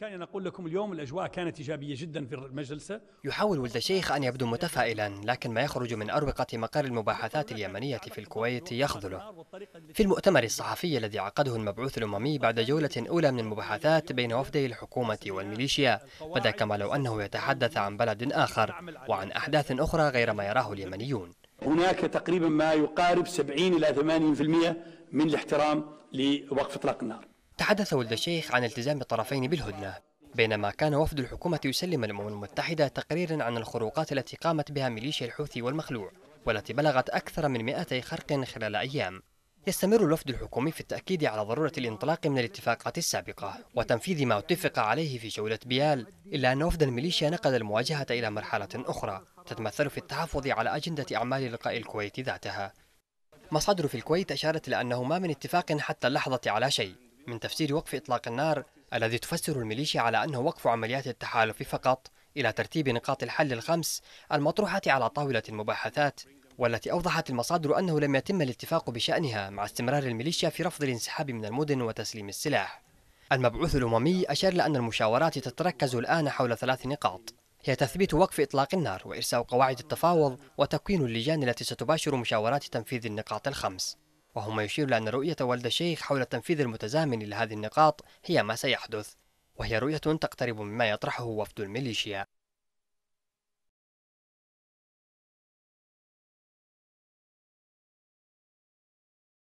بإمكاني أن أقول لكم اليوم الأجواء كانت إيجابية جدا في المجلسة يحاول ولد الشيخ أن يبدو متفائلا لكن ما يخرج من أروقة مقر المباحثات اليمنية في الكويت يخذله في المؤتمر الصحفي الذي عقده المبعوث الأممي بعد جولة أولى من المباحثات بين وفدي الحكومة والميليشيا بدا كما لو أنه يتحدث عن بلد آخر وعن أحداث أخرى غير ما يراه اليمنيون هناك تقريبا ما يقارب 70 إلى 80% من الاحترام لوقف اطلاق النار تحدث ولد الشيخ عن التزام الطرفين بالهدنة بينما كان وفد الحكومة يسلم الأمم المتحدة تقريرا عن الخروقات التي قامت بها ميليشيا الحوثي والمخلوع والتي بلغت أكثر من 200 خرق خلال أيام يستمر الوفد الحكومي في التأكيد على ضرورة الانطلاق من الاتفاقات السابقة وتنفيذ ما اتفق عليه في جولة بيال إلا أن وفد الميليشيا نقل المواجهة إلى مرحلة أخرى تتمثل في التحفظ على أجندة أعمال لقاء الكويت ذاتها مصادر في الكويت أشارت لأنه ما من اتفاق حتى اللحظة على شيء من تفسير وقف إطلاق النار الذي تفسر الميليشيا على أنه وقف عمليات التحالف فقط إلى ترتيب نقاط الحل الخمس المطروحة على طاولة المباحثات والتي أوضحت المصادر أنه لم يتم الاتفاق بشأنها مع استمرار الميليشيا في رفض الانسحاب من المدن وتسليم السلاح المبعوث الأممي أشار لأن المشاورات تتركز الآن حول ثلاث نقاط هي تثبيت وقف إطلاق النار وإرساء قواعد التفاوض وتكوين اللجان التي ستباشر مشاورات تنفيذ النقاط الخمس وهو ما يشير لأن رؤية والد الشيخ حول التنفيذ المتزامن لهذه النقاط هي ما سيحدث وهي رؤية تقترب مما يطرحه وفد الميليشيا